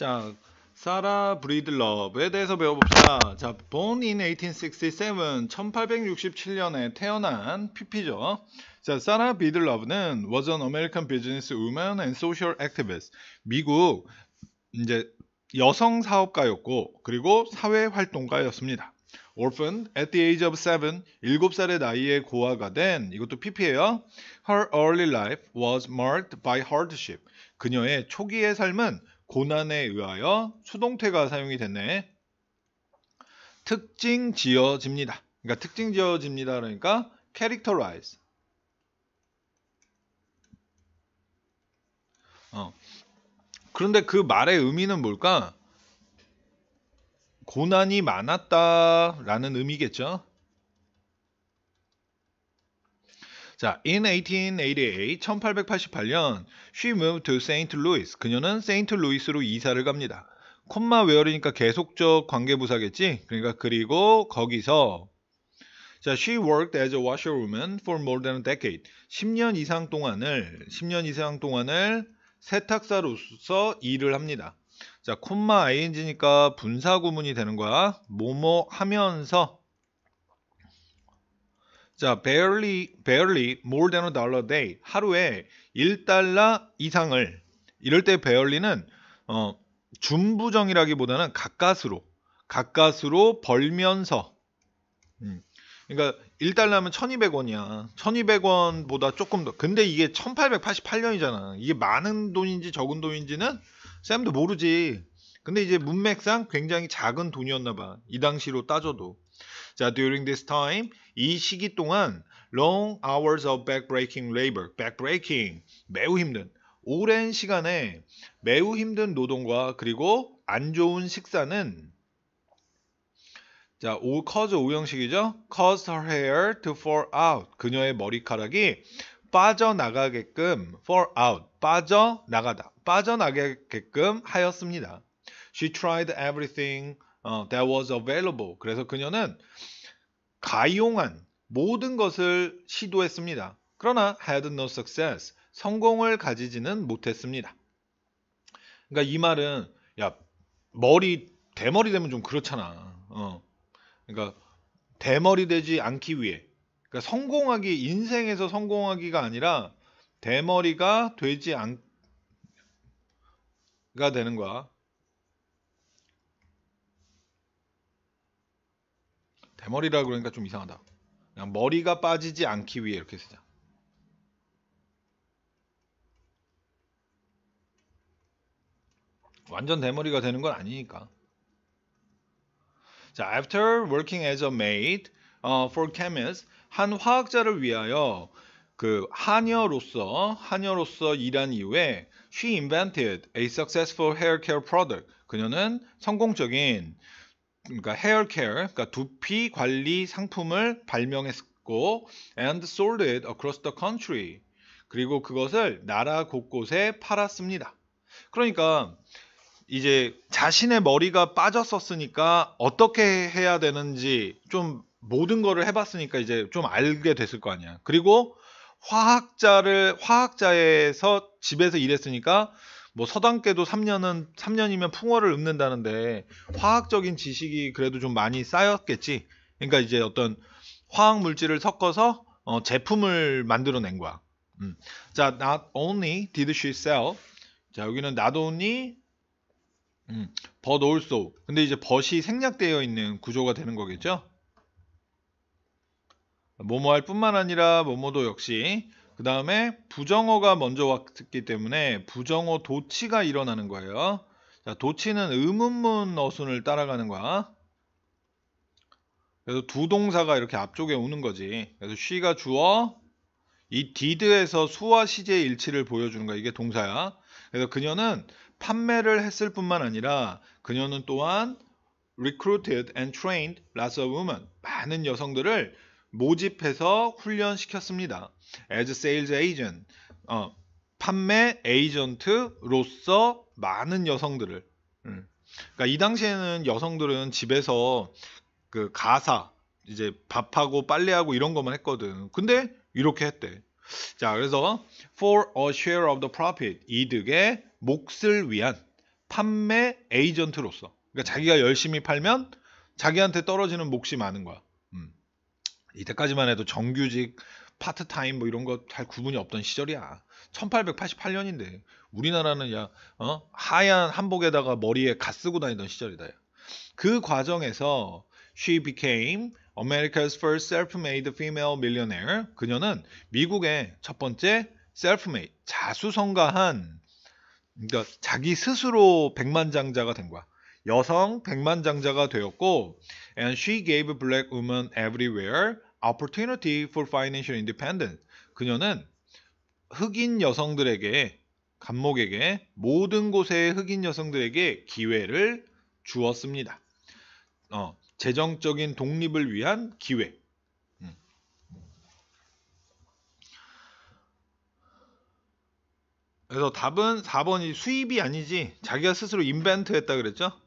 자, 사라 브리들럽에 대해서 배워봅시다. 자, born in 1867, 1867년에 태어난 PP죠. 자, 사라 브리들럽은 was an American businesswoman and social activist. 미국 이제 여성 사업가였고 그리고 사회 활동가였습니다. orphan at the age of seven, 7살의 나이에 고아가 된 이것도 PP예요. Her early life was marked by hardship. 그녀의 초기의 삶은 고난에 의하여 수동태가 사용이 됐네. 특징 지어집니다. 그러니까 특징 지어집니다. 그러니까 characterize. 어. 그런데 그 말의 의미는 뭘까? 고난이 많았다라는 의미겠죠. 자, in 1888, 1888년 she moved to St. Louis. 그녀는 세인트 루이스로 이사를 갑니다. 콤마 웨어리니까 계속적 관계부사겠지? 그러니까 그리고 거기서 자, she worked as a washerwoman for more than a decade. 10년 이상 동안을 10년 이상 동안을 세탁사로서 일을 합니다. 자, 콤마 ing니까 분사 구문이 되는 거야. 뭐뭐 하면서 자, barely, barely more than a dollar a day. 하루에 1달러 이상을 이럴 때 barely는 어, 준부정이라기보다는 가까스로 가까스로 벌면서 음, 그러니까 1달러면 1200원이야. 1200원보다 조금 더. 근데 이게 1888년이잖아. 이게 많은 돈인지 적은 돈인지는 쌤도 모르지. 근데 이제 문맥상 굉장히 작은 돈이었나 봐. 이 당시로 따져도. 자, during this time 이 시기 동안 long hours of backbreaking labor, backbreaking 매우 힘든 오랜 시간에 매우 힘든 노동과 그리고 안 좋은 식사는 자, 오 cause 오형식이죠. caused her hair to fall out. 그녀의 머리카락이 빠져나가게끔 fall out 빠져나가다 빠져나가게끔 하였습니다. She tried everything 어, that was available. 그래서 그녀는 가용한 모든 것을 시도했습니다. 그러나 had no success. 성공을 가지지는 못했습니다. 그러니까 이 말은 야 머리 대머리 되면 좀 그렇잖아. 어. 그러니까 대머리 되지 않기 위해. 그러니까 성공하기 인생에서 성공하기가 아니라 대머리가 되지 않가 되는 거야. 대머리라 그러니까 좀 이상하다. 그냥 머리가 빠지지 않기 위해 이렇게 쓰자. 완전 대머리가 되는 건 아니니까. 자, after working as a maid uh, for c h e m i s t 한 화학자를 위하여 그 한여로서 한여로서 일한 이후에 she invented a successful hair care product. 그녀는 성공적인 그러니까 헤어 케어, 그러니까 두피 관리 상품을 발명했고 and sold it across the country. 그리고 그것을 나라 곳곳에 팔았습니다. 그러니까 이제 자신의 머리가 빠졌었으니까 어떻게 해야 되는지 좀 모든 거를 해봤으니까 이제 좀 알게 됐을 거 아니야. 그리고 화학자를 화학자에서 집에서 일했으니까 뭐 서당께도 3년은 3년이면 풍어를 읊는다는데 화학적인 지식이 그래도 좀 많이 쌓였겠지. 그러니까 이제 어떤 화학 물질을 섞어서 어, 제품을 만들어낸 거야. 음. 자, not only did she sell. 자, 여기는 not only 음, but also. 근데 이제 but이 생략되어 있는 구조가 되는 거겠죠? 뭐뭐 할 뿐만 아니라 뭐뭐도 역시 그 다음에 부정어가 먼저 왔기 때문에 부정어 도치가 일어나는 거예요. 자, 도치는 의문문 어순을 따라가는 거야. 그래서 두 동사가 이렇게 앞쪽에 오는 거지. 그래서 she가 주어, 이 did에서 수와 시제 일치를 보여주는 거야. 이게 동사야. 그래서 그녀는 판매를 했을 뿐만 아니라 그녀는 또한 recruited and trained lots of women 많은 여성들을 모집해서 훈련시켰습니다. As sales agent, 어, 판매 에이전트로서 많은 여성들을. 음. 그러니까 이 당시에는 여성들은 집에서 그 가사, 이제 밥하고 빨래하고 이런 것만 했거든. 근데 이렇게 했대. 자, 그래서 for a share of the profit 이득의 몫을 위한 판매 에이전트로서. 그러니까 자기가 열심히 팔면 자기한테 떨어지는 몫이 많은 거야. 이때까지만 해도 정규직, 파트타임 뭐 이런 거 잘 구분이 없던 시절이야. 1888년인데 우리나라는 야 어? 하얀 한복에다가 머리에 가 쓰고 다니던 시절이다. 야. 그 과정에서 she became America's first self-made female millionaire. 그녀는 미국의 첫 번째 self-made 자수성가한 그러니까 자기 스스로 백만장자가 된 거야. 여성 백만장자가 되었고 and she gave black women everywhere opportunity for financial independence. 그녀는 흑인 여성들에게 감목에게 모든 곳의 흑인 여성들에게 기회를 주었습니다. 어, 재정적인 독립을 위한 기회. 음. 그래서 답은 4번이 수입이 아니지 자기가 스스로 인벤트했다 그랬죠?